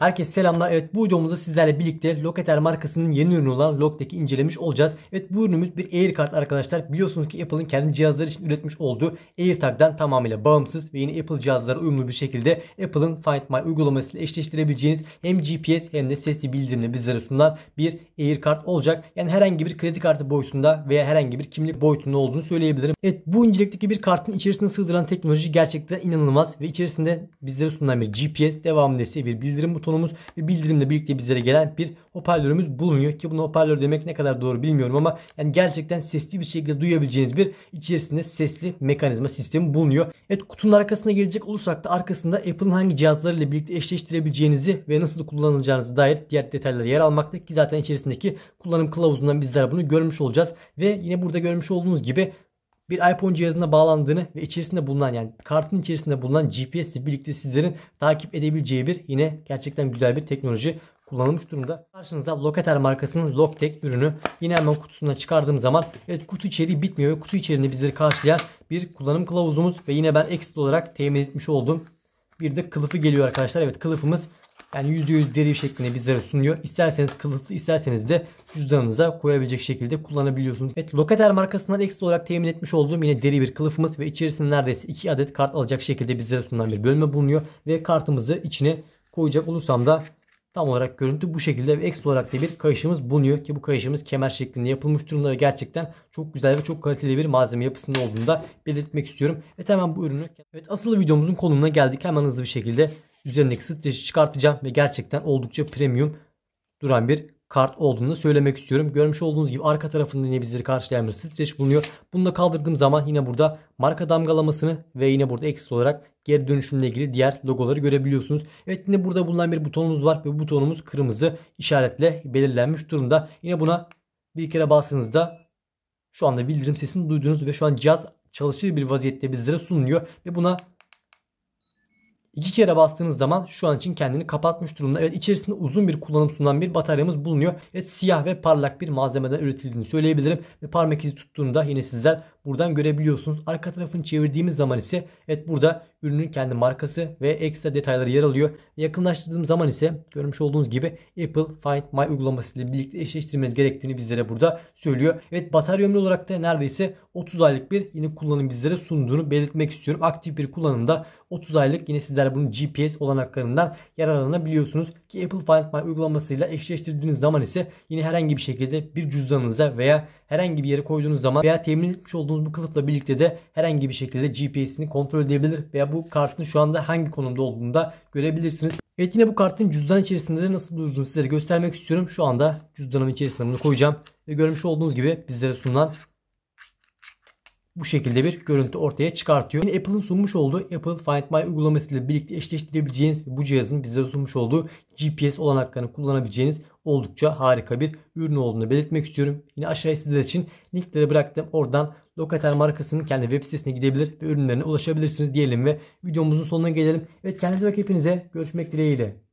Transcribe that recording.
Herkese selamlar. Evet bu videomuzda sizlerle birlikte Locater markasının yeni ürünü olan Logitech'i incelemiş olacağız. Evet bu ürünümüz bir AirCard arkadaşlar. Biliyorsunuz ki Apple'ın kendi cihazları için üretmiş olduğu AirTag'dan tamamıyla bağımsız ve yeni Apple cihazlara uyumlu bir şekilde Apple'ın Find My uygulamasıyla eşleştirebileceğiniz hem GPS hem de sesli bildirimle bizlere sunulan bir AirCard olacak. Yani herhangi bir kredi kartı boyutunda veya herhangi bir kimlik boyutunda olduğunu söyleyebilirim. Evet bu incelikteki bir kartın içerisine sığdıran teknoloji gerçekten inanılmaz ve içerisinde bizlere sunulan bir GPS devamında ise bir bildirim butonu butonumuz ve bildirimle birlikte bizlere gelen bir hoparlörümüz bulunuyor. Ki bunu hoparlör demek ne kadar doğru bilmiyorum ama yani gerçekten sesli bir şekilde duyabileceğiniz bir içerisinde sesli mekanizma sistemi bulunuyor. Evet kutunun arkasına gelecek olursak da arkasında Apple'ın hangi cihazlarıyla birlikte eşleştirebileceğinizi ve nasıl kullanılacağınızı dair diğer detaylar yer almakta ki zaten içerisindeki kullanım kılavuzundan bizler bunu görmüş olacağız. Ve yine burada görmüş olduğunuz gibi bir iPhone cihazına bağlandığını ve içerisinde bulunan yani kartın içerisinde bulunan GPS ile birlikte sizlerin takip edebileceği bir yine gerçekten güzel bir teknoloji kullanılmış durumda. Karşınızda Locatel markasının Logtech ürünü. Yine hemen kutusundan çıkardığım zaman evet kutu içeriği bitmiyor ve kutu içeriğini bizleri karşılayan bir kullanım kılavuzumuz ve yine ben ekstra olarak temin etmiş olduğum bir de kılıfı geliyor arkadaşlar. Evet kılıfımız yani %100 deri şeklinde bizlere sunuyor. İsterseniz kılıflı isterseniz de cüzdanınıza koyabilecek şekilde kullanabiliyorsunuz. Evet Locater markasından ekstra olarak temin etmiş olduğum yine deri bir kılıfımız ve içerisinde neredeyse 2 adet kart alacak şekilde bizlere sunulan bir bölme bulunuyor. Ve kartımızı içine koyacak olursam da Tam olarak görüntü bu şekilde ve ekstra olarak da bir kayışımız bulunuyor ki bu kayışımız kemer şeklinde yapılmış durumda ve gerçekten çok güzel ve çok kaliteli bir malzeme yapısında olduğunu da belirtmek istiyorum. Evet hemen bu ürünü. Evet asıl videomuzun konumuna geldik. Hemen hızlı bir şekilde üzerindeki streçi çıkartacağım ve gerçekten oldukça premium duran bir kart olduğunu söylemek istiyorum. Görmüş olduğunuz gibi arka tarafında yine bizleri karşılayan bir streç bulunuyor. Bunu da kaldırdığım zaman yine burada marka damgalamasını ve yine burada ekstra olarak geri dönüşümle ilgili diğer logoları görebiliyorsunuz. Evet yine burada bulunan bir butonumuz var ve butonumuz kırmızı işaretle belirlenmiş durumda. Yine buna bir kere bastığınızda şu anda bildirim sesini duydunuz ve şu an cihaz çalışır bir vaziyette bizlere sunuluyor ve buna İki kere bastığınız zaman şu an için kendini kapatmış durumda. Evet içerisinde uzun bir kullanım sunulan bir bataryamız bulunuyor. Evet siyah ve parlak bir malzemeden üretildiğini söyleyebilirim. Ve parmak izi tuttuğunda yine sizler buradan görebiliyorsunuz. Arka tarafını çevirdiğimiz zaman ise evet burada ürünün kendi markası ve ekstra detayları yer alıyor. Yakınlaştırdığım zaman ise görmüş olduğunuz gibi Apple Find My uygulamasıyla birlikte eşleştirmeniz gerektiğini bizlere burada söylüyor. Evet batarya ömrü olarak da neredeyse 30 aylık bir yine kullanım bizlere sunduğunu belirtmek istiyorum. Aktif bir kullanımda 30 aylık yine sizler bunun GPS olanaklarından yararlanabiliyorsunuz. Ki Apple Find My uygulamasıyla eşleştirdiğiniz zaman ise yine herhangi bir şekilde bir cüzdanınıza veya herhangi bir yere koyduğunuz zaman veya temin etmiş olduğunuz bu kılıfla birlikte de herhangi bir şekilde GPS'ini kontrol edebilir veya bu kartın şu anda hangi konumda olduğunu da görebilirsiniz. Evet yine bu kartın cüzdan içerisinde de nasıl durduğunu sizlere göstermek istiyorum. Şu anda cüzdanımın içerisine bunu koyacağım. Ve görmüş olduğunuz gibi bizlere sunulan bu şekilde bir görüntü ortaya çıkartıyor. Yani Apple'ın sunmuş olduğu Apple Find My uygulamasıyla birlikte eşleştirebileceğiniz ve bu cihazın bize sunmuş olduğu GPS olanaklarını kullanabileceğiniz oldukça harika bir ürün olduğunu belirtmek istiyorum. Yine aşağıya sizler için linkleri bıraktım. Oradan Locatel markasının kendi web sitesine gidebilir ve ürünlerine ulaşabilirsiniz diyelim ve videomuzun sonuna gelelim. Evet kendinize bak hepinize görüşmek dileğiyle.